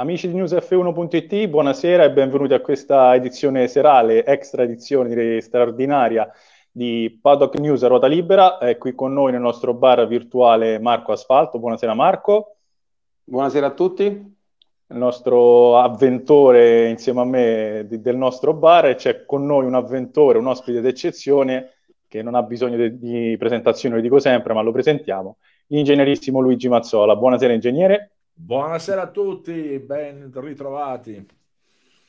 Amici di newsf1.it, buonasera e benvenuti a questa edizione serale, extra edizione direi straordinaria di Paddock News a ruota libera. È qui con noi nel nostro bar virtuale Marco Asfalto. Buonasera Marco. Buonasera a tutti. Il nostro avventore insieme a me di, del nostro bar, e c'è con noi un avventore, un ospite d'eccezione che non ha bisogno de, di presentazione, lo dico sempre, ma lo presentiamo. L'ingegnerissimo Luigi Mazzola. Buonasera ingegnere. Buonasera a tutti, ben ritrovati.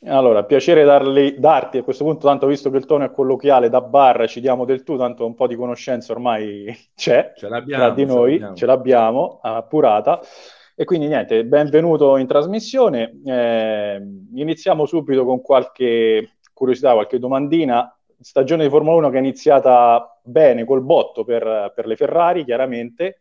Allora, piacere darli, darti a questo punto, tanto visto che il tono è colloquiale da bar ci diamo del tu, tanto un po' di conoscenza ormai c'è ce l'abbiamo, tra di noi, ce l'abbiamo, ce l'abbiamo appurata. E quindi niente, benvenuto in trasmissione. Eh, iniziamo subito con qualche curiosità, qualche domandina. Stagione di Formula 1 che è iniziata bene col botto per, per le Ferrari, chiaramente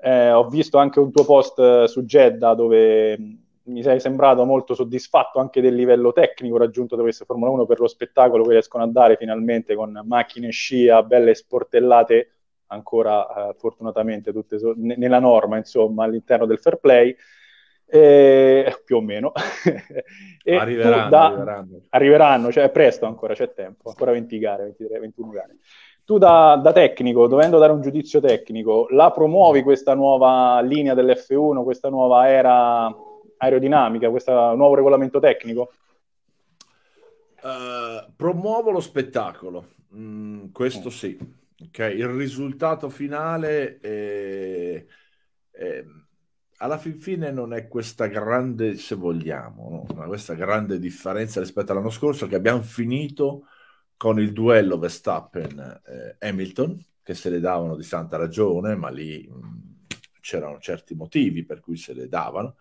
eh, ho visto anche un tuo post eh, su Jeddah dove mm, mi sei sembrato molto soddisfatto anche del livello tecnico raggiunto da questa Formula 1 per lo spettacolo che riescono a dare finalmente con macchine scia, belle sportellate ancora eh, fortunatamente tutte so- n- nella norma, insomma, all'interno del fair play. Eh, più o meno arriveranno, da... arriveranno, arriveranno. cioè presto ancora c'è tempo, ancora 20 gare, 23, 21 gare tu da, da, tecnico, dovendo dare un giudizio tecnico, la promuovi questa nuova linea dell'F1, questa nuova era aerodinamica, questo nuovo regolamento tecnico? Uh, promuovo lo spettacolo, mm, questo sì. Okay. Il risultato finale è, eh, è, eh, alla fin fine non è questa grande, se vogliamo, no? questa grande differenza rispetto all'anno scorso che abbiamo finito con il duello Verstappen-Hamilton, che se le davano di santa ragione, ma lì c'erano certi motivi per cui se le davano,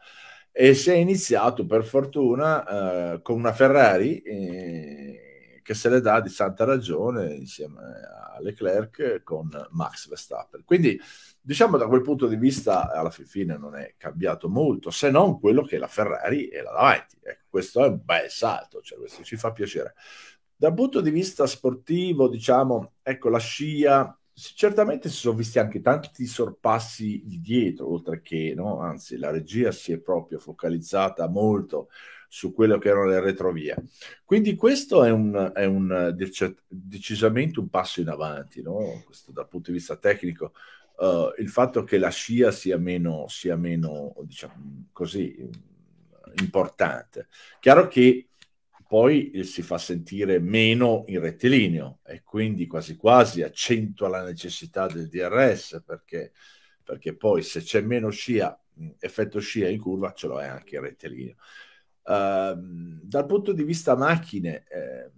e si è iniziato per fortuna eh, con una Ferrari eh, che se le dà di santa ragione insieme a Leclerc con Max Verstappen. Quindi diciamo da quel punto di vista alla fine non è cambiato molto se non quello che la Ferrari era davanti ecco, questo è un bel salto cioè questo ci fa piacere dal punto di vista sportivo, diciamo, ecco, la scia certamente si sono visti anche tanti sorpassi di dietro, oltre che, no? anzi, la regia si è proprio focalizzata molto su quello che erano le retrovie. Quindi questo è, un, è un decisamente un passo in avanti, no? questo, dal punto di vista tecnico. Uh, il fatto che la scia sia meno, sia meno diciamo così, importante. Chiaro che poi eh, si fa sentire meno in rettilineo e quindi quasi quasi accentua la necessità del DRS perché, perché poi se c'è meno scia, effetto scia in curva ce lo è anche in rettilineo. Uh, dal punto di vista macchine, eh,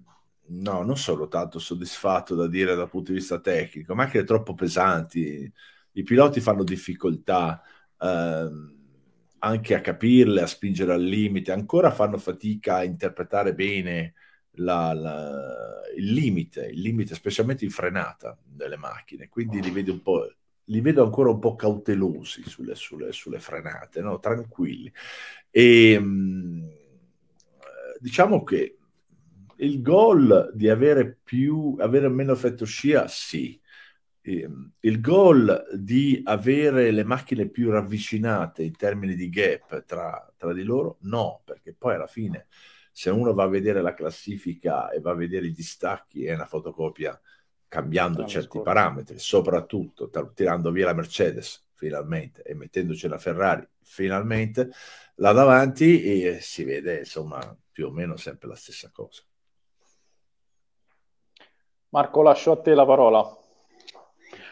no, non sono tanto soddisfatto da dire dal punto di vista tecnico, macchine troppo pesanti, i piloti fanno difficoltà. Uh, anche a capirle, a spingere al limite, ancora fanno fatica a interpretare bene la, la, il limite, il limite, specialmente in frenata delle macchine, quindi li vedo un po' li vedo ancora un po' cautelosi sulle, sulle, sulle frenate, no? tranquilli. E, ehm, diciamo che il gol di avere, più, avere meno effetto scia, sì, Ehm, il goal di avere le macchine più ravvicinate in termini di gap tra, tra, di loro? No, perché poi alla fine se uno va a vedere la classifica e va a vedere i distacchi è una fotocopia cambiando certi scorso. parametri, soprattutto tra, tirando via la Mercedes finalmente e mettendoci la Ferrari finalmente là davanti e si vede insomma più o meno sempre la stessa cosa. Marco, lascio a te la parola.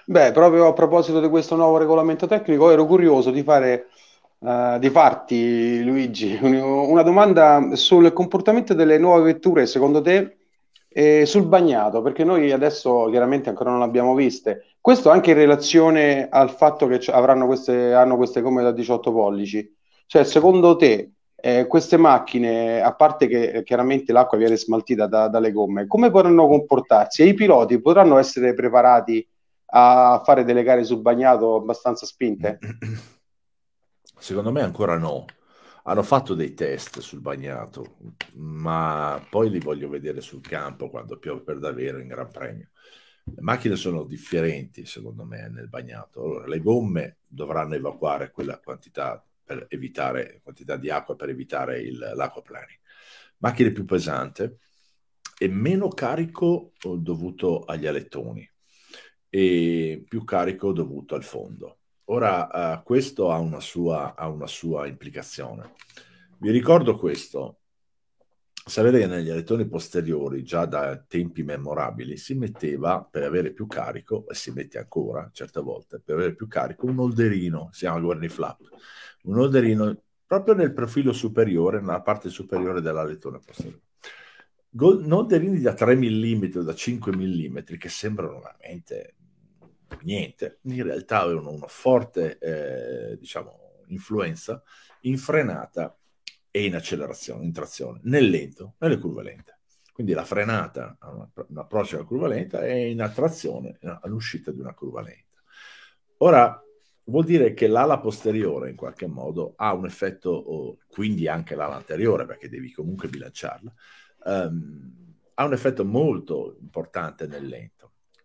Beh, proprio a proposito di questo nuovo regolamento tecnico, ero curioso di fare Uh, di farti, Luigi, una domanda sul comportamento delle nuove vetture, secondo te, e sul bagnato, perché noi adesso chiaramente ancora non le abbiamo viste. Questo anche in relazione al fatto che avranno queste, hanno queste gomme da 18 pollici. Cioè, secondo te, eh, queste macchine, a parte che eh, chiaramente l'acqua viene smaltita da, dalle gomme, come potranno comportarsi? E i piloti potranno essere preparati a fare delle gare su bagnato abbastanza spinte? Secondo me ancora no. Hanno fatto dei test sul bagnato, ma poi li voglio vedere sul campo quando piove per davvero in Gran Premio. Le macchine sono differenti, secondo me, nel bagnato. Allora, le gomme dovranno evacuare quella quantità, evitare, quantità di acqua per evitare il, l'acquaplaning. Macchine più pesante e meno carico eh, dovuto agli alettoni e più carico dovuto al fondo. Ora, eh, questo ha una, sua, ha una sua implicazione. Vi ricordo questo. Sapete che negli elettroni posteriori, già da tempi memorabili, si metteva per avere più carico, e si mette ancora certe volte, per avere più carico, un olderino, si chiama Flap, un olderino proprio nel profilo superiore, nella parte superiore dell'alettone posteriore. non Golderini da 3 mm, da 5 mm, che sembrano veramente niente, in realtà avevano una forte eh, diciamo, influenza in frenata e in accelerazione, in trazione, nel lento, nelle curve lente. Quindi la frenata ha un approccio alla curva lenta e in attrazione eh, all'uscita di una curva lenta. Ora, vuol dire che l'ala posteriore in qualche modo ha un effetto, quindi anche l'ala anteriore, perché devi comunque bilanciarla, um, ha un effetto molto importante nel lento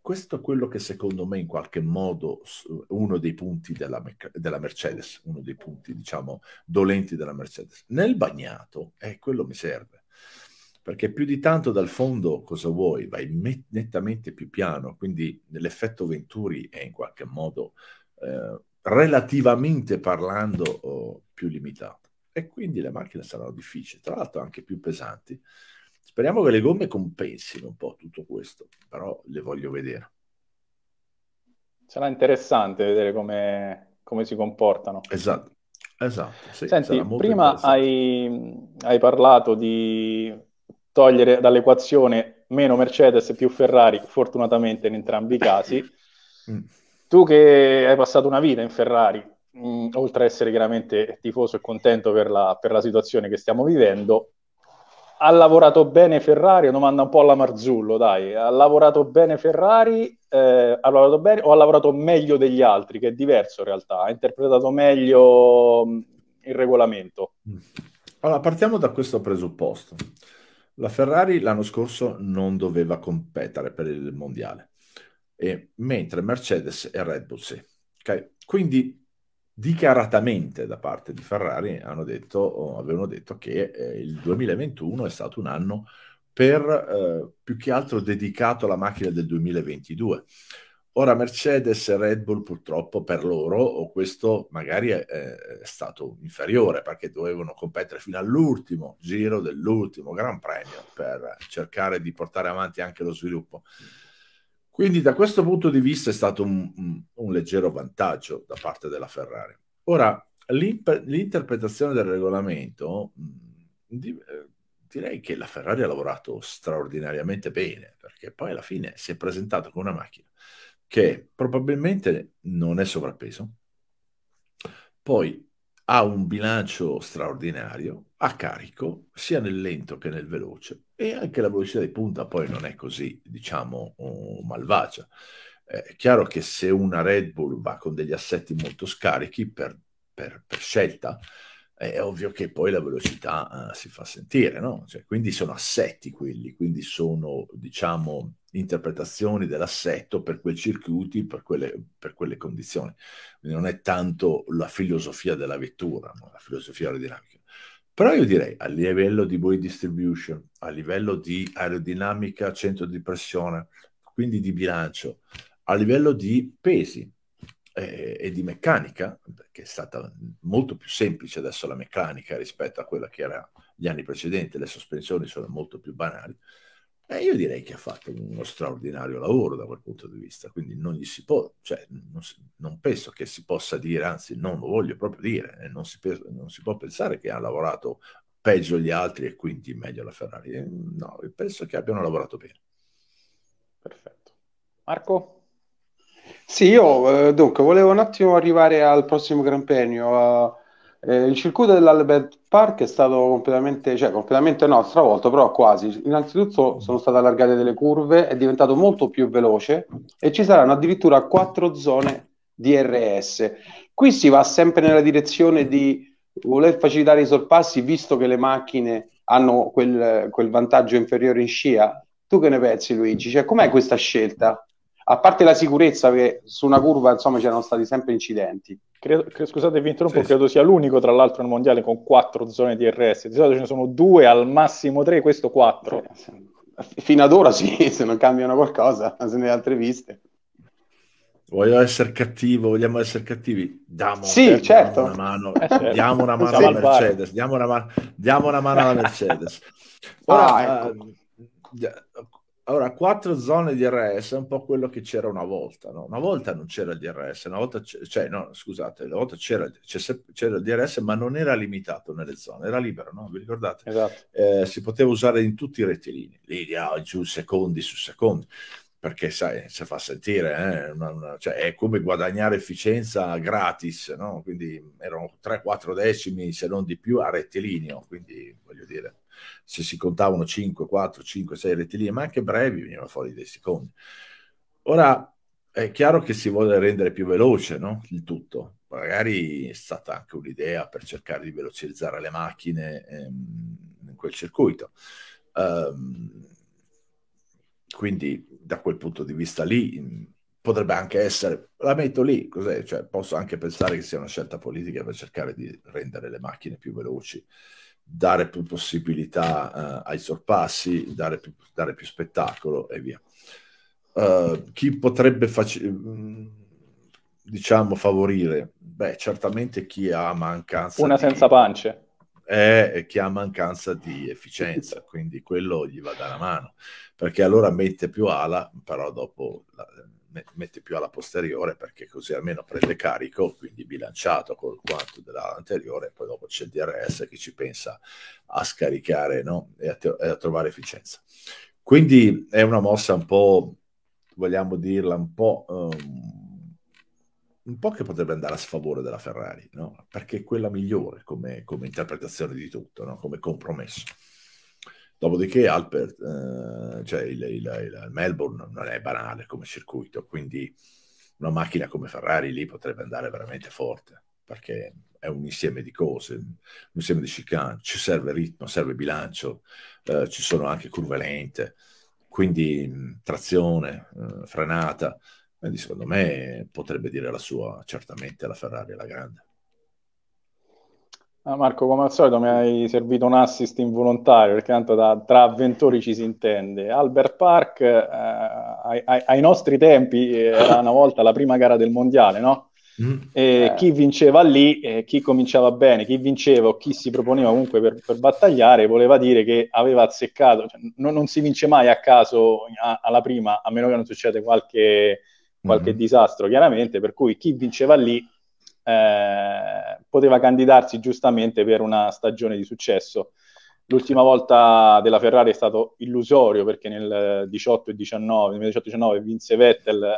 questo è quello che secondo me in qualche modo è uno dei punti della, della Mercedes, uno dei punti diciamo dolenti della Mercedes. Nel bagnato, eh, quello mi serve, perché più di tanto dal fondo cosa vuoi? Vai nettamente più piano, quindi l'effetto Venturi è in qualche modo eh, relativamente parlando oh, più limitato e quindi le macchine saranno difficili, tra l'altro anche più pesanti Speriamo che le gomme compensino un po' tutto questo, però le voglio vedere. Sarà interessante vedere come, come si comportano. Esatto. Esatto, sì, Senti, prima hai, hai parlato di togliere dall'equazione meno Mercedes e più Ferrari, fortunatamente in entrambi i casi. Mm. Tu che hai passato una vita in Ferrari, mh, mm, oltre a essere chiaramente tifoso e contento per la, per la, situazione che stiamo vivendo, ha lavorato bene Ferrari, domanda un po' alla Marzullo, dai, ha lavorato bene Ferrari, eh, ha lavorato bene o ha lavorato meglio degli altri, che è diverso in realtà, ha interpretato meglio il regolamento? Allora, partiamo da questo presupposto. La Ferrari l'anno scorso non doveva competere per il mondiale, e, mentre Mercedes e Red Bull sì. Okay? Quindi dichiaratamente da parte di Ferrari hanno detto, avevano detto che eh, il 2021 è stato un anno per eh, più che altro dedicato alla macchina del 2022. Ora Mercedes e Red Bull purtroppo per loro questo magari è, è stato inferiore perché dovevano competere fino all'ultimo giro dell'ultimo Gran Premio per cercare di portare avanti anche lo sviluppo. Quindi da questo punto di vista è stato un, un leggero vantaggio da parte della Ferrari. Ora, l'interpretazione del regolamento, di, eh, direi che la Ferrari ha lavorato straordinariamente bene, perché poi alla fine si è presentata con una macchina che probabilmente non è sovrappeso, poi ha un bilancio straordinario a carico sia nel lento che nel veloce e anche la velocità di punta poi non è così, diciamo, uh, malvagia. Eh, è chiaro che se una Red Bull va con degli assetti molto scarichi per, per, per scelta, è ovvio che poi la velocità uh, si fa sentire, no? Cioè, quindi sono assetti quelli, quindi sono, diciamo, interpretazioni dell'assetto per quei circuiti, per quelle, per quelle condizioni. Quindi non è tanto la filosofia della vettura, ma la filosofia aerodinamica. Però io direi a livello di buoy distribution, a livello di aerodinamica, centro di pressione, quindi di bilancio, a livello di pesi eh, e di meccanica, che è stata molto più semplice adesso la meccanica rispetto a quella che era gli anni precedenti, le sospensioni sono molto più banali, eh, io direi che ha fatto uno straordinario lavoro da quel punto di vista, quindi non gli si può, cioè, non, si, non penso che si possa dire, anzi non lo voglio proprio dire, eh, non, si, non, si, può pensare che ha lavorato peggio gli altri e quindi meglio la Ferrari. Eh, no, penso che abbiano lavorato bene. Perfetto. Marco? Sì, io eh, dunque volevo un attimo arrivare al prossimo Gran Premio, a eh, il circuito dell'Albert Park è stato completamente, cioè completamente no, stravolto, però quasi. Innanzitutto sono state allargate delle curve, è diventato molto più veloce e ci saranno addirittura quattro zone DRS. Qui si va sempre nella direzione di voler facilitare i sorpassi, visto che le macchine hanno quel, quel vantaggio inferiore in scia. Tu che ne pensi, Luigi? Cioè, com'è questa scelta? A parte la sicurezza, che su una curva insomma c'erano stati sempre incidenti. Credo, credo, scusate, vi interrompo, sì, credo sia l'unico tra l'altro nel mondiale con quattro zone di RS. Di solito ce ne sono due, al massimo tre, questo quattro. Eh, Fino ad ora sì, se non cambiano qualcosa, se ne altre viste. Voglio essere cattivo, vogliamo essere cattivi? Diamo, sì, diamo certo. una mano, eh, certo. diamo una mano alla Mercedes, diamo una, man- diamo una mano alla Mercedes. Ora, ah, ecco. uh, allora, quattro zone di RS è un po' quello che c'era una volta, no? Una volta non c'era il DRS, una volta, cioè, no, scusate, una volta c'era, c'era, il DRS, ma non era limitato nelle zone, era libero, no? Vi ricordate? Esatto. Eh, si poteva usare in tutti i rettilini, lì ah, giù secondi su secondi, perché sai, si fa sentire, eh, una, una, cioè, è come guadagnare efficienza gratis, no? Quindi erano 3-4 decimi, se non di più, a rettilineo, quindi voglio dire se si contavano 5, 4, 5, 6 rettilinei, ma anche brevi, venivano fuori dei secondi. Ora, è chiaro che si vuole rendere più veloce no? il tutto, magari è stata anche un'idea per cercare di velocizzare le macchine ehm, in quel circuito. Um, quindi da quel punto di vista lì mm, potrebbe anche essere, la metto lì, cioè, posso anche pensare che sia una scelta politica per cercare di rendere le macchine più veloci dare più possibilità eh, ai sorpassi, dare più, dare più, spettacolo e via. Uh, chi potrebbe mm, diciamo favorire? Beh, certamente chi ha mancanza una senza di... pance è eh, chi ha mancanza di efficienza, quindi quello gli va dalla mano, perché allora mette più ala, però dopo la, mette più alla posteriore perché così almeno prende carico, quindi bilanciato col quanto dell'anteriore, poi dopo c'è il DRS che ci pensa a scaricare no? e, a e, a trovare efficienza. Quindi è una mossa un po', vogliamo dirla, un po', um, un po che potrebbe andare a sfavore della Ferrari, no? perché è quella migliore come, come interpretazione di tutto, no? come compromesso. Dopodiché Alpert, eh, cioè il, il, il, Melbourne non è banale come circuito, quindi una macchina come Ferrari lì potrebbe andare veramente forte, perché è un insieme di cose, un insieme di chicane, ci serve ritmo, serve bilancio, eh, ci sono anche curve lente, quindi mm, trazione, eh, frenata, quindi secondo me potrebbe dire la sua certamente la Ferrari alla grande. Ah, Marco, come al solito mi hai servito un assist involontario, perché tanto da, tra avventori ci si intende. Albert Park, eh, ai, ai, ai, nostri tempi, eh, era una volta la prima gara del mondiale, no? Mm. Eh. chi vinceva lì, eh, chi cominciava bene, chi vinceva o chi si proponeva comunque per, per battagliare, voleva dire che aveva azzeccato. Cioè, non, non, si vince mai a caso a, alla prima, a meno che non succeda qualche, qualche mm. disastro, chiaramente. Per cui chi vinceva lì eh, poteva candidarsi giustamente per una stagione di successo. L'ultima volta della Ferrari è stato illusorio perché nel 18 e 19, nel 18 19 vinse Vettel eh,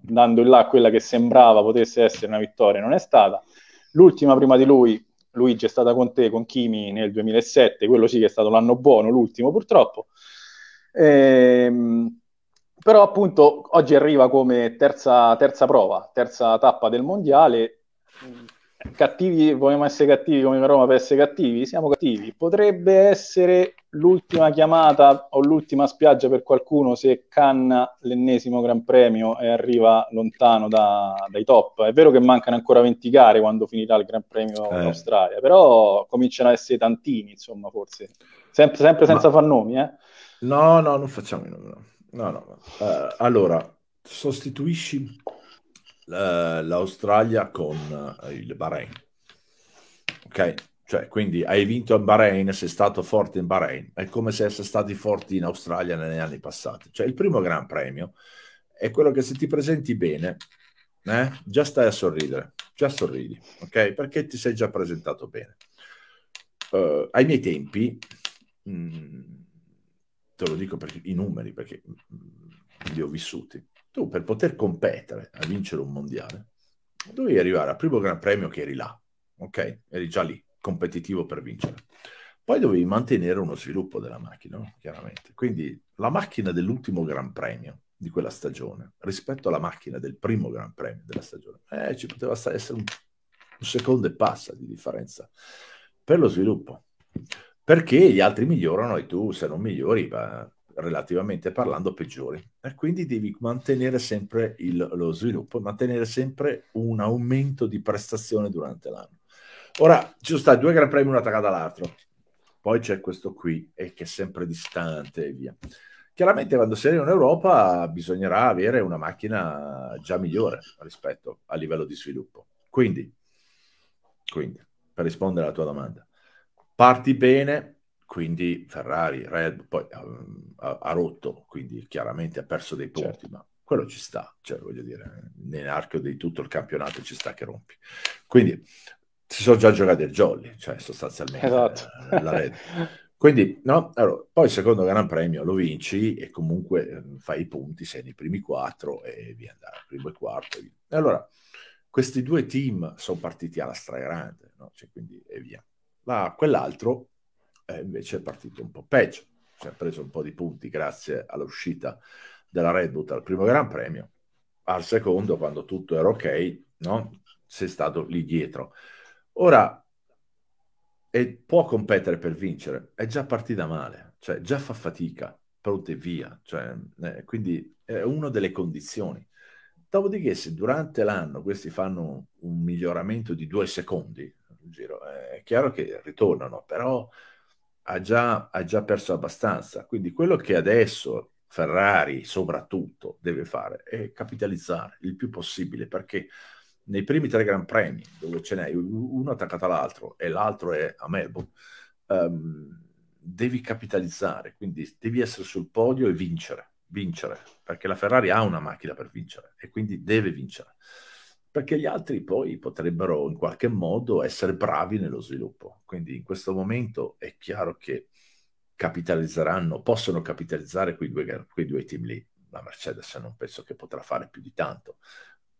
dando in là a quella che sembrava potesse essere una vittoria, non è stata. L'ultima prima di lui, Luigi, è stata con te, con Kimi nel 2007, quello sì che è stato l'anno buono, l'ultimo purtroppo. Ehm, però appunto oggi arriva come terza, terza prova, terza tappa del mondiale. Cattivi, vogliamo essere cattivi come Roma per essere cattivi? Siamo cattivi. Potrebbe essere l'ultima chiamata o l'ultima spiaggia per qualcuno se canna l'ennesimo Gran Premio e arriva lontano da, dai top. È vero che mancano ancora 20 gare quando finirà il Gran Premio eh. in Australia, però cominciano a essere tantini, insomma, forse. Sempre, sempre senza Ma... far nomi, eh? No, no, non facciamo i nomi. No. No, no. Uh, allora, sostituisci eh, l'Australia con eh, il Bahrain. Ok? Cioè, quindi hai vinto in Bahrain, sei stato forte in Bahrain. È come se essere stati forti in Australia negli anni passati. Cioè, il primo gran premio è quello che se ti presenti bene, eh, già stai a sorridere, già sorridi, ok? Perché ti sei già presentato bene. Uh, ai miei tempi... Mh, mm, te lo dico perché i numeri, perché mm, mm, li ho vissuti, tu per poter competere a vincere un mondiale, dovevi arrivare al primo Gran Premio che eri là, ok? Eri già lì, competitivo per vincere. Poi dovevi mantenere uno sviluppo della macchina, no? chiaramente. Quindi la macchina dell'ultimo Gran Premio di quella stagione rispetto alla macchina del primo Gran Premio della stagione, eh, ci poteva essere un, un secondo e passa di differenza per lo sviluppo perché gli altri migliorano e tu se non migliori, va relativamente parlando, peggiori. E quindi devi mantenere sempre il, lo sviluppo, mantenere sempre un aumento di prestazione durante l'anno. Ora, ci sono stati due gran premi, una attaccata all'altro. Poi c'è questo qui, e che è sempre distante e via. Chiaramente quando si arriva in Europa bisognerà avere una macchina già migliore rispetto a livello di sviluppo. Quindi, quindi per rispondere alla tua domanda, Parti bene, quindi Ferrari, Red poi um, ha, ha, rotto, quindi chiaramente ha perso dei punti, certo. ma quello ci sta, cioè voglio dire, nell'arco di tutto il campionato ci sta che rompi. Quindi si sono già giocati il jolly, cioè sostanzialmente esatto. Eh, la, Red. Quindi, no, allora, poi il secondo Gran Premio lo vinci e comunque ehm, fai i punti, sei nei primi quattro e via andare, primo e quarto. E allora, questi due team sono partiti alla stragrande, no? cioè, quindi, e via ma quell'altro eh, invece è partito un po' peggio, si è preso un po' di punti grazie all'uscita della Red Bull al primo Gran Premio, al secondo quando tutto era ok, no? sei stato lì dietro. Ora, e può competere per vincere, è già partita male, cioè già fa fatica, pronto e via, cioè, eh, quindi è una delle condizioni. Dopodiché se durante l'anno questi fanno un miglioramento di due secondi, in giro. Eh, è chiaro che ritornano, però ha già, ha già perso abbastanza. Quindi quello che adesso Ferrari soprattutto deve fare è capitalizzare il più possibile, perché nei primi tre Gran Premi, dove ce n'è uno attaccato all'altro e l'altro è a Melbourne, um, devi capitalizzare, quindi devi essere sul podio e vincere, vincere, perché la Ferrari ha una macchina per vincere e quindi deve vincere perché gli altri poi potrebbero in qualche modo essere bravi nello sviluppo. Quindi in questo momento è chiaro che capitalizzeranno, possono capitalizzare quei due, quei due team lì. La Mercedes non penso che potrà fare più di tanto.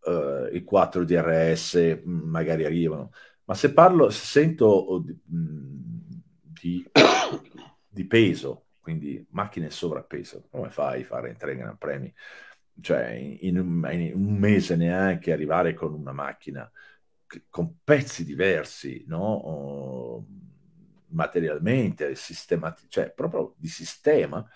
Uh, I 4 DRS mm, magari arrivano. Ma se parlo, se sento oh, mm, di, di, peso, quindi macchine sovrappeso, come fai a fare in tre Gran premi? cioè in un, in un mese neanche arrivare con una macchina con pezzi diversi, no? O materialmente, sistemati- cioè proprio di sistema,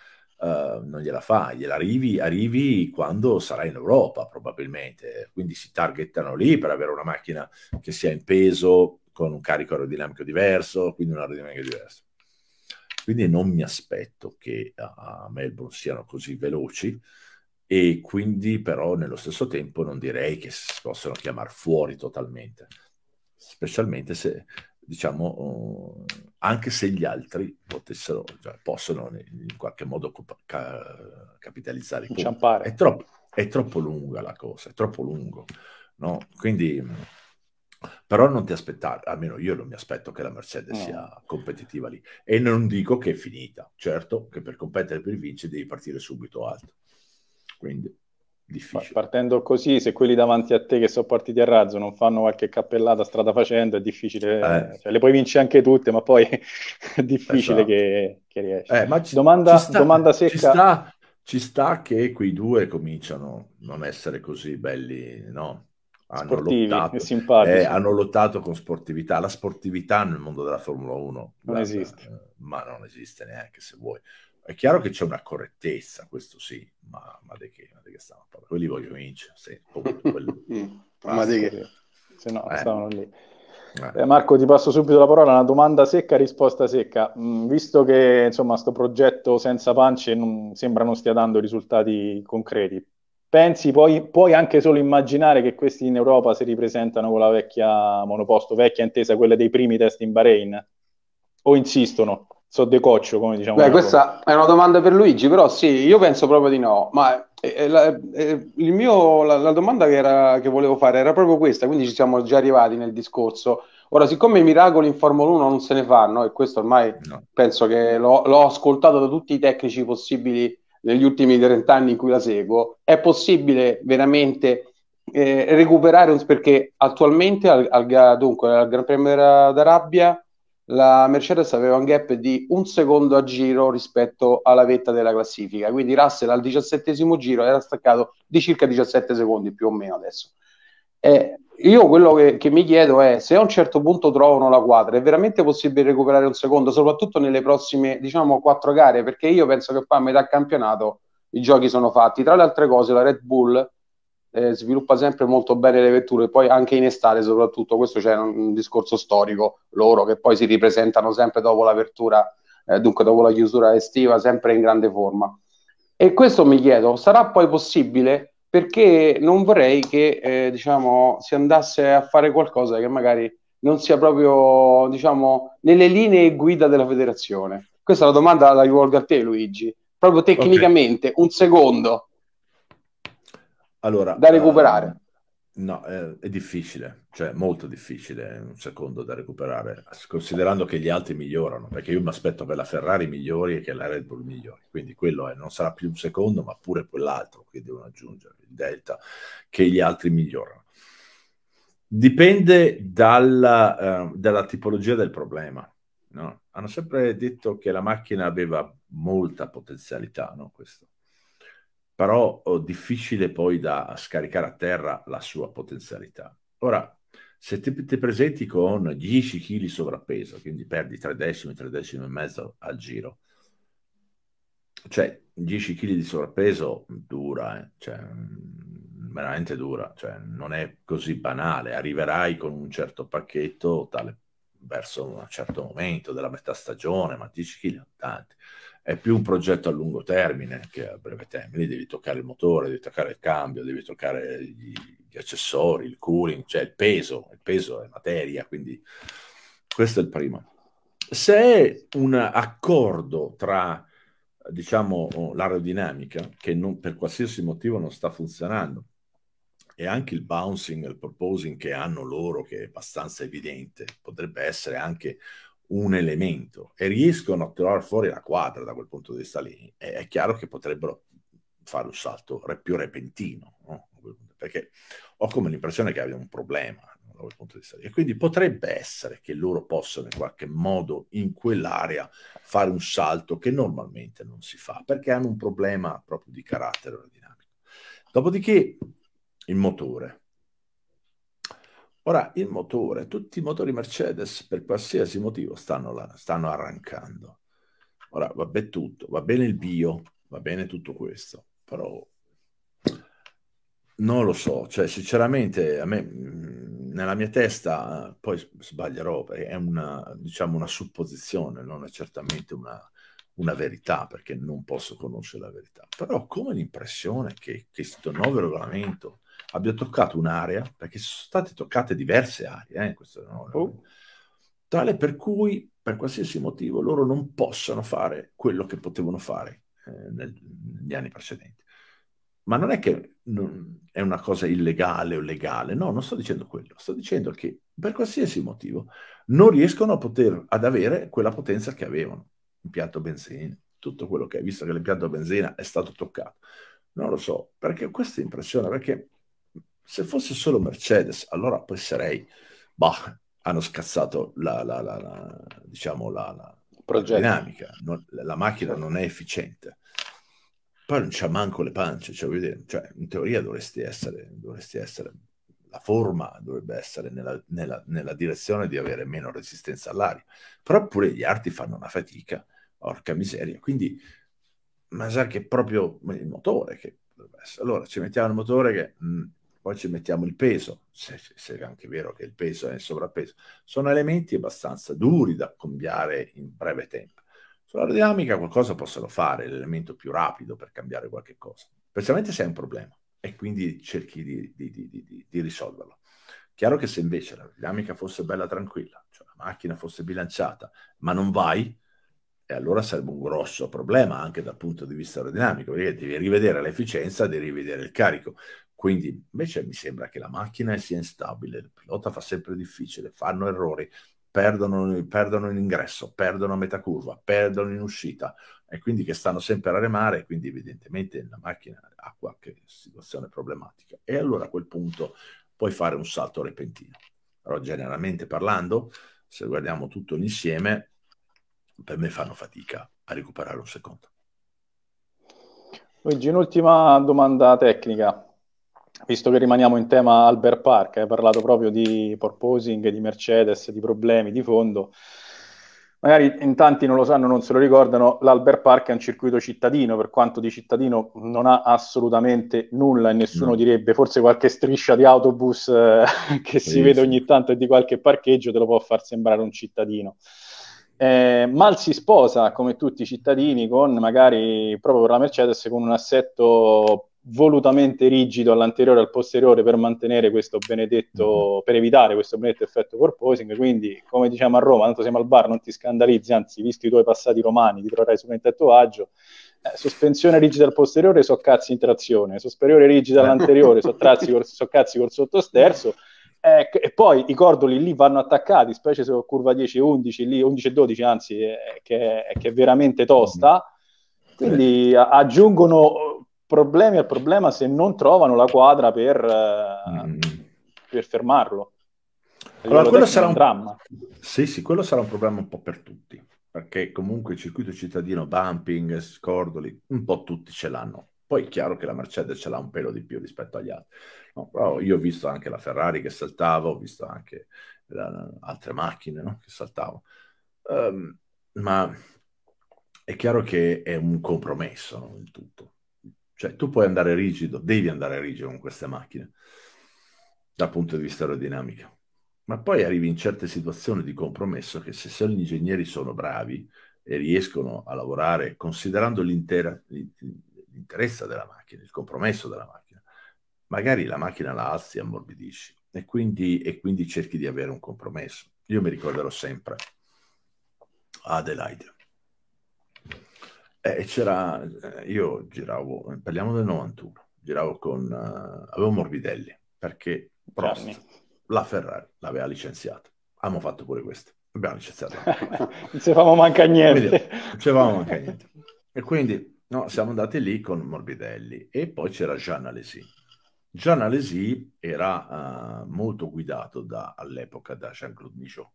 Uh, non gliela fa, gliela arrivi, arrivi quando sarà in Europa probabilmente, quindi si targettano lì per avere una macchina che sia in peso, con un carico aerodinamico diverso, quindi un'aerodinamica diversa. Quindi non mi aspetto che a Melbourne siano così veloci, e quindi però nello stesso tempo non direi che si possono chiamare fuori totalmente, specialmente se diciamo oh, anche se gli altri potessero, cioè, possono in qualche modo ca- capitalizzare i punti. È troppo, è troppo lunga la cosa, è troppo lungo, no? Quindi però non ti aspettare, almeno io non mi aspetto che la Mercedes no. sia competitiva lì e non dico che è finita, certo che per competere per vincere devi partire subito alto quindi difficile. Partendo così, se quelli davanti a te che sono partiti a razzo non fanno qualche cappellata strada facendo, è difficile, eh. cioè, le puoi vincere anche tutte, ma poi è difficile esatto. che, che, riesci. Eh, ma ci, domanda, ci sta, domanda secca. Ci sta, ci sta, che quei due cominciano a non essere così belli, no? Hanno lottato, eh, hanno lottato con sportività. La sportività nel mondo della Formula 1 non guarda, esiste, eh, ma non esiste neanche se vuoi. È chiaro che c'è una correttezza, questo sì, ma, ma di che, ma di che stiamo parlando? Quelli vogliono vincere, sì, quello, mm, ma di che, se no eh. stavano lì. Eh. Eh, Marco, ti passo subito la parola, una domanda secca, risposta secca. Mm, visto che insomma sto progetto senza pance non, sembra non stia dando risultati concreti, pensi puoi, puoi anche solo immaginare che questi in Europa si ripresentano con la vecchia monoposto, vecchia intesa, quella dei primi test in Bahrain? O insistono? so soddecoccio, come diciamo. Beh, questa è una domanda per Luigi, però sì, io penso proprio di no, ma eh, eh la, eh, mio, la, la, domanda che, era, che, volevo fare era proprio questa, quindi ci siamo già arrivati nel discorso. Ora, siccome i miracoli in Formula 1 non se ne fanno, e questo ormai no. penso che l'ho, l'ho ascoltato da tutti i tecnici possibili negli ultimi 30 anni in cui la seguo, è possibile veramente eh, recuperare un, perché attualmente al, al, dunque, al Gran Premio d'Arabia la Mercedes aveva un gap di un secondo a giro rispetto alla vetta della classifica, quindi Russell al diciassettesimo giro era staccato di circa 17 secondi più o meno adesso. Eh, io quello che, che, mi chiedo è se a un certo punto trovano la quadra, è veramente possibile recuperare un secondo, soprattutto nelle prossime, diciamo, quattro gare, perché io penso che qua a metà campionato i giochi sono fatti. Tra le altre cose, la Red Bull eh, sviluppa sempre molto bene le vetture, poi anche in estate soprattutto, questo c'è un, un discorso storico loro che poi si ripresentano sempre dopo l'apertura, eh, dunque dopo la chiusura estiva, sempre in grande forma. E questo mi chiedo, sarà poi possibile? Perché non vorrei che eh, diciamo, si andasse a fare qualcosa che magari non sia proprio diciamo, nelle linee guida della federazione. Questa è la domanda la rivolgo a te Luigi, proprio tecnicamente, okay. un secondo, allora, da recuperare. Uh, no, è, eh, è, difficile, cioè molto difficile un secondo da recuperare, considerando che gli altri migliorano, perché io mi aspetto che la Ferrari migliori e che la Red Bull migliori, quindi quello è, non sarà più un secondo, ma pure quell'altro che devono aggiungere, il delta, che gli altri migliorano. Dipende dalla, uh, dalla tipologia del problema. No? Hanno sempre detto che la macchina aveva molta potenzialità, no? Questo però difficile poi da scaricare a terra la sua potenzialità. Ora, se ti, ti presenti con 10 kg sovrappeso, quindi perdi 3 decimi, 3 decimi e mezzo al giro, cioè 10 kg di sovrappeso dura, eh? cioè, mm, veramente dura, cioè, non è così banale, arriverai con un certo pacchetto tale, verso un certo momento della metà stagione, ma 10 kg tanti è più un progetto a lungo termine che a breve termine. devi toccare il motore, devi toccare il cambio, devi toccare gli, gli accessori, il cooling, cioè il peso, il peso è materia, quindi questo è il primo. Se è un accordo tra diciamo l'aerodinamica che non, per qualsiasi motivo non sta funzionando e anche il bouncing il proposing che hanno loro che è abbastanza evidente potrebbe essere anche un elemento e riescono a tirare fuori la quadra da quel punto di vista lì, è, chiaro che potrebbero fare un salto più repentino, no? perché ho come l'impressione che abbiano un problema da quel punto di vista lì. E quindi potrebbe essere che loro possano in qualche modo in quell'area fare un salto che normalmente non si fa, perché hanno un problema proprio di carattere aerodinamico. Dopodiché il motore. Ora, il motore, tutti i motori Mercedes per qualsiasi motivo stanno, là, stanno arrancando. Ora, va bene tutto, va bene il bio, va bene tutto questo, però non lo so, cioè sinceramente a me mm, nella mia testa poi sbaglierò, perché è una, diciamo, una supposizione, non è certamente una, una, verità, perché non posso conoscere la verità. Però come l'impressione che questo nuovo regolamento abbia toccato un'area, perché sono state toccate diverse aree eh, in questo oh. tale per cui per qualsiasi motivo loro non possono fare quello che potevano fare eh, nel, negli anni precedenti. Ma non è che non, è una cosa illegale o legale, no, non sto dicendo quello, sto dicendo che per qualsiasi motivo non riescono a poter, ad avere quella potenza che avevano, impianto benzina, tutto quello che hai visto che l'impianto benzina è stato toccato. Non lo so, perché questa impressione, perché se fosse solo Mercedes, allora poi sarei, bah, hanno scazzato la, la, la, la diciamo, la, dinamica. Non, la macchina non è efficiente. Poi non c'ha manco le pance, cioè, dire, cioè, in teoria dovresti essere, dovresti essere, la forma dovrebbe essere nella, nella, nella direzione di avere meno resistenza all'aria. Però pure gli arti fanno una fatica, Orca miseria. Quindi ma sa che proprio il motore che dovrebbe essere. Allora ci mettiamo il motore che mh, mm, poi ci mettiamo il peso, se, se, è anche vero che il peso è il sovrappeso. Sono elementi abbastanza duri da cambiare in breve tempo. Sull'aerodinamica qualcosa possono fare, l'elemento più rapido per cambiare qualche cosa, specialmente se è un problema e quindi cerchi di, di, di, di risolverlo. Chiaro che se invece la dinamica fosse bella tranquilla, cioè la macchina fosse bilanciata, ma non vai, e allora sarebbe un grosso problema anche dal punto di vista aerodinamico, perché devi rivedere l'efficienza, devi rivedere il carico. Quindi invece mi sembra che la macchina sia instabile, il pilota fa sempre difficile, fanno errori, perdono, perdono in ingresso, perdono a metà curva, perdono in uscita e quindi che stanno sempre a remare, quindi evidentemente la macchina ha qualche situazione problematica. E allora a quel punto puoi fare un salto repentino. Però generalmente parlando, se guardiamo tutto insieme, per me fanno fatica a recuperare un secondo. Luigi, un'ultima domanda tecnica visto che rimaniamo in tema Albert Park, hai parlato proprio di porposing, di Mercedes, di problemi di fondo. Magari in tanti non lo sanno, non se lo ricordano, l'Albert Park è un circuito cittadino, per quanto di cittadino non ha assolutamente nulla e nessuno no. Mm. direbbe, forse qualche striscia di autobus eh, che sì, si vede ogni tanto e di qualche parcheggio te lo può far sembrare un cittadino. Eh, mal si sposa, come tutti i cittadini, con magari proprio per la Mercedes, con un assetto volutamente rigido all'anteriore e al posteriore per mantenere questo benedetto, mhm. per evitare questo benedetto effetto corposing. Quindi, come diciamo a Roma, tanto siamo al bar, non ti scandalizzi, anzi, visto i tuoi passati romani, ti troverai su in tatuaggio. Eh, sospensione rigida al posteriore, so cazzi in trazione, superiore rigida all'anteriore, so, trazzi col, so cazzi col sottosterzo. Eh, e poi i cordoli lì vanno attaccati, specie se ho curva 10 e 11, lì 11 e 12, anzi, eh, che, che, è veramente tosta. Mm. Quindi aggiungono problemi al problema se non trovano la quadra per, eh, mm. per fermarlo. Allora, quello sarà un dramma. Sì, sì, quello sarà un problema un po' per tutti, perché comunque il circuito cittadino, bumping, scordoli, un po' tutti ce l'hanno. Poi è chiaro che la Mercedes ce l'ha un pelo di più rispetto agli altri. No, però io ho visto anche la Ferrari che saltava, ho visto anche la, altre macchine no? che saltavano. Um, ma è chiaro che è un compromesso no? il tutto. Cioè, tu puoi andare rigido, devi andare rigido con queste macchine dal punto di vista aerodinamico. Ma poi arrivi in certe situazioni di compromesso che se gli ingegneri sono bravi e riescono a lavorare considerando l'interesse della macchina, il compromesso della macchina, magari la macchina la alzi e ammorbidisci e quindi, e quindi cerchi di avere un compromesso. Io mi ricorderò sempre Adelaide eh, c'era, eh, io giravo, eh, parliamo del 91, giravo con, uh, avevo Morbidelli, perché Prost, Carmi. la Ferrari, l'aveva licenziata. Abbiamo fatto pure questo. Abbiamo licenziato. non c'eravamo manca niente. Non c'eravamo manca niente. E quindi, no, siamo andati lì con Morbidelli e poi c'era Jean Alesi. Jean Alesi era uh, molto guidato da, all'epoca da Jean-Claude Michaud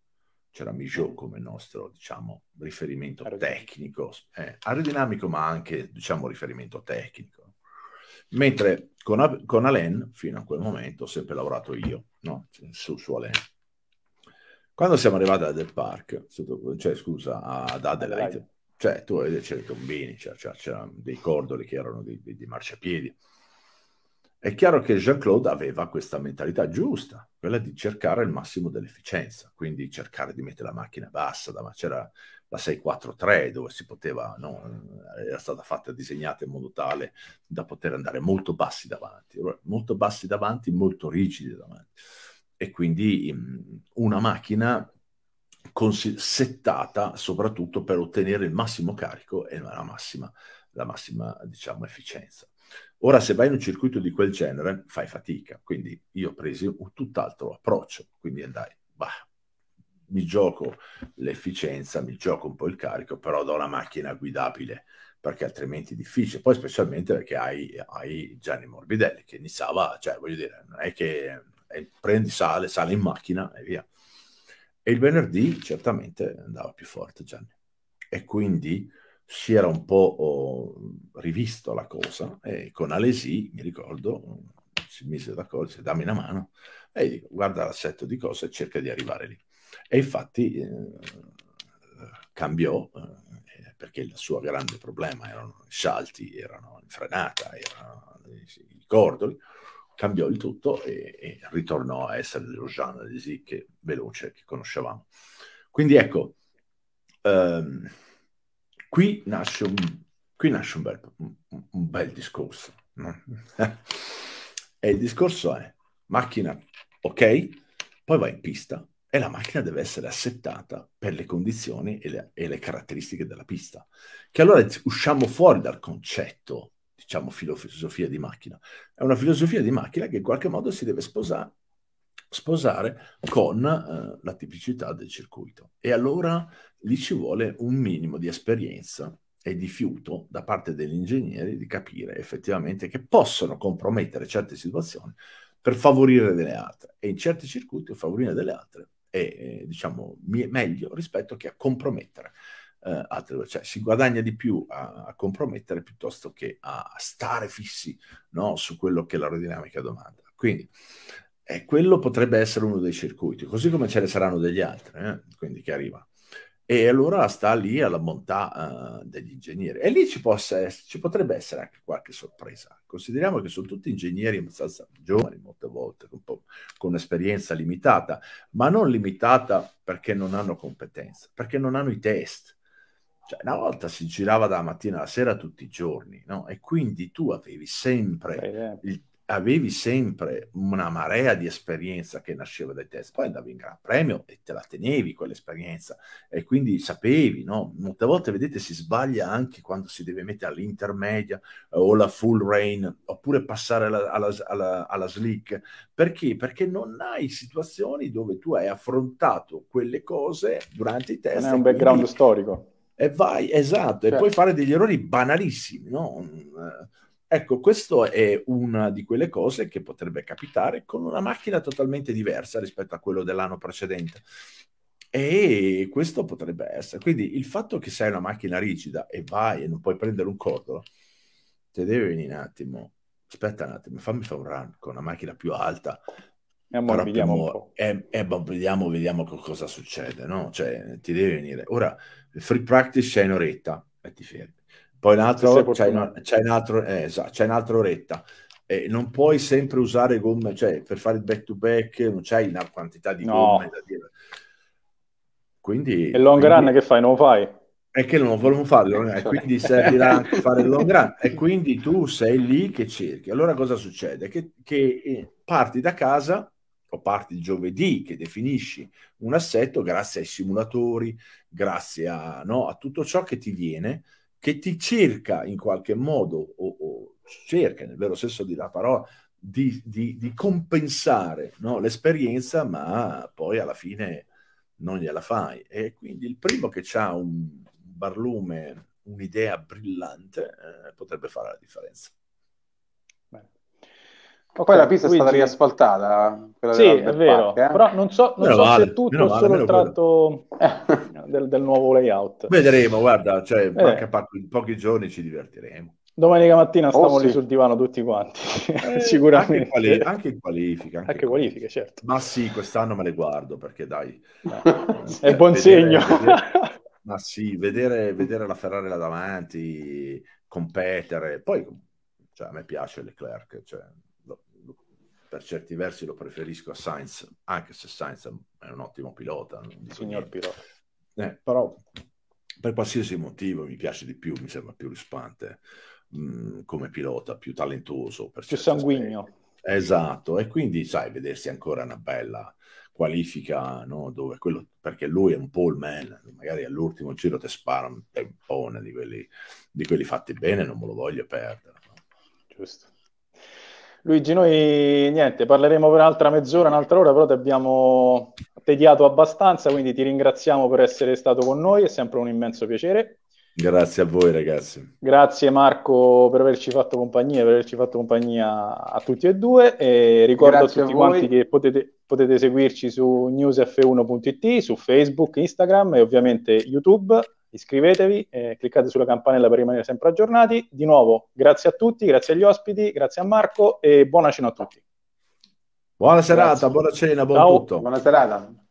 c'era Mijo come nostro diciamo, riferimento tecnico, eh, aerodinamico ma anche diciamo, riferimento tecnico. Mentre con, con, Alain, fino a quel momento, ho sempre lavorato io, no? su, su Alain. Quando siamo arrivati a Del Park, sotto, cioè, scusa, ad Adelaide, cioè, tu vedi c'erano i tombini, c'erano dei cordoli che erano di, di, di marciapiedi, è chiaro che Jean-Claude aveva questa mentalità giusta, quella di cercare il massimo dell'efficienza, quindi cercare di mettere la macchina bassa, ma c'era la 643 dove si poteva, no, era stata fatta, disegnata in modo tale da poter andare molto bassi davanti, molto bassi davanti, molto rigidi davanti. E quindi mm, una macchina consi- settata soprattutto per ottenere il massimo carico e la massima, la massima diciamo, efficienza. Ora, se vai in un circuito di quel genere, fai fatica. Quindi io ho preso un tutt'altro approccio. Quindi andai, bah, mi gioco l'efficienza, mi gioco un po' il carico, però do la macchina guidabile, perché altrimenti è difficile. Poi specialmente perché hai, hai Gianni Morbidelli, che iniziava, cioè voglio dire, non è che eh, prendi sale, sale in macchina e via. E il venerdì certamente andava più forte Gianni. E quindi si era un po' oh, rivisto la cosa e con Alesi, mi ricordo, si mise d'accordo, disse dammi una mano e dico, guarda l'assetto di cosa e cerca di arrivare lì. E infatti eh, cambiò eh, eh, perché il suo grande problema erano i salti, erano in frenata, erano i cordoli, cambiò il tutto e, e ritornò a essere lo Jean Alesi che veloce che conoscevamo. Quindi ecco, ehm, Qui nasce un, qui nasce un, bel, un, un bel discorso. No? e il discorso è macchina, ok? Poi va in pista e la macchina deve essere assettata per le condizioni e le, e le caratteristiche della pista. Che allora usciamo fuori dal concetto diciamo, filosofia di macchina. È una filosofia di macchina che in qualche modo si deve sposare, sposare con eh, la tipicità del circuito. E allora lì ci vuole un minimo di esperienza e di fiuto da parte degli ingegneri di capire effettivamente che possono compromettere certe situazioni per favorire delle altre e in certi circuiti favorire delle altre è eh, diciamo meglio rispetto che a compromettere eh, altre cioè si guadagna di più a, a, compromettere piuttosto che a stare fissi no, su quello che l'aerodinamica domanda quindi eh, quello potrebbe essere uno dei circuiti così come ce ne saranno degli altri eh, quindi che arriva e allora sta lì alla bontà uh, degli ingegneri. E lì ci, essere, ci, potrebbe essere anche qualche sorpresa. Consideriamo che sono tutti ingegneri abbastanza giovani, molte volte, con, con esperienza limitata, ma non limitata perché non hanno competenza, perché non hanno i test. Cioè, una volta si girava dalla mattina alla sera tutti i giorni, no? E quindi tu avevi sempre eh. il avevi sempre una marea di esperienza che nasceva dai test, poi andavi in Gran Premio e te la tenevi quell'esperienza e quindi sapevi, no? Molte volte vedete si sbaglia anche quando si deve mettere all'intermedia eh, o la full rain oppure passare alla, alla, alla, alla slick, perché? Perché non hai situazioni dove tu hai affrontato quelle cose durante i test. Non è un background quindi... storico. E vai, esatto, cioè. e puoi fare degli errori banalissimi, no? Eh, Ecco, questo è una di quelle cose che potrebbe capitare con una macchina totalmente diversa rispetto a quello dell'anno precedente. E questo potrebbe essere. Quindi il fatto che sei una macchina rigida e vai e non puoi prendere un cordolo, te devi venire un attimo, aspetta un attimo, fammi fare un run con una macchina più alta. E amore, eh, eh, vediamo, E, e, vediamo cosa succede, no? Cioè, ti devi venire. Ora, free practice c'è in oretta e ti fermi poi un altro, c'è un, un, altro, eh, esatto, un altro oretta. Eh, non puoi sempre usare gomme, cioè per fare il back to back non c'hai una quantità di no. gomme da dire. Quindi, e long quindi, run che fai? Non lo fai? È che non lo volevo farlo, e eh, cioè. quindi servirà anche fare il long run. E quindi tu sei lì che cerchi. Allora cosa succede? Che, che eh, parti da casa o parti il giovedì che definisci un assetto grazie ai simulatori, grazie a, no, a tutto ciò che ti viene che ti cerca in qualche modo, o, o cerca nel vero senso della parola, di, di, di compensare no? l'esperienza, ma poi alla fine non gliela fai. E quindi il primo che ha un barlume, un'idea brillante, eh, potrebbe fare la differenza. Okay, Poi la pista Luigi. è stata riasfaltata. Sì, è vero, park, eh? però non so, non so vale, se tutto o solo il tratto del, del, nuovo layout. Vedremo, guarda, cioè, eh. parte, in pochi giorni ci divertiremo. Domenica mattina stavamo oh, sì. lì sul divano tutti quanti, eh, sicuramente. Anche, quali- anche in qualifica. Anche, anche qualifica, certo. Ma sì, quest'anno me le guardo perché dai. Eh, è eh, buon vedere, segno. Vedere, ma sì, vedere, vedere, la Ferrari là davanti, competere, poi cioè, a me piace Leclerc, cioè, per certi versi lo preferisco a Sainz, anche se Sainz è un ottimo pilota. Signor pilota. Eh, però per qualsiasi motivo mi piace di più, mi sembra più rispante mm, come pilota, più talentuoso. più sanguigno. Aspetti. Esatto, e quindi sai, vedersi ancora una bella qualifica, no? Dove quello, perché lui è un poleman, magari all'ultimo giro te spara un tempone di quelli, di quelli fatti bene, non me lo voglio perdere. No? Giusto. Luigi, noi niente, parleremo per un'altra mezz'ora, un'altra ora, però ti abbiamo tediato abbastanza, quindi ti ringraziamo per essere stato con noi, è sempre un immenso piacere. Grazie a voi ragazzi. Grazie Marco per averci fatto compagnia, per averci fatto compagnia a tutti e due. E ricordo Grazie a tutti a quanti che potete, potete seguirci su newsf1.it, su Facebook, Instagram e ovviamente YouTube iscrivetevi, eh, cliccate sulla campanella per rimanere sempre aggiornati. Di nuovo, grazie a tutti, grazie agli ospiti, grazie a Marco e buona cena a tutti. Buona serata, grazie. buona cena, buon Ciao. tutto. Buona serata.